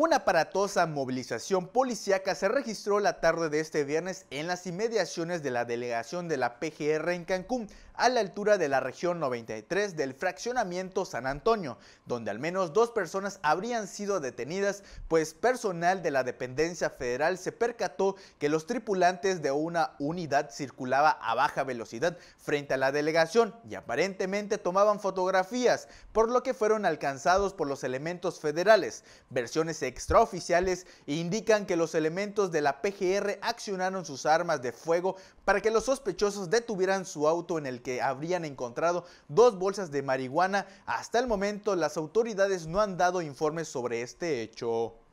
Una aparatosa movilización policíaca se registró la tarde de este viernes en las inmediaciones de la delegación de la PGR en Cancún, a la altura de la región 93 del fraccionamiento San Antonio, donde al menos dos personas habrían sido detenidas, pues personal de la dependencia federal se percató que los tripulantes de una unidad circulaba a baja velocidad frente a la delegación y aparentemente tomaban fotografías, por lo que fueron alcanzados por los elementos federales. Versiones extraoficiales e indican que los elementos de la PGR accionaron sus armas de fuego para que los sospechosos detuvieran su auto en el que habrían encontrado dos bolsas de marihuana. Hasta el momento las autoridades no han dado informes sobre este hecho.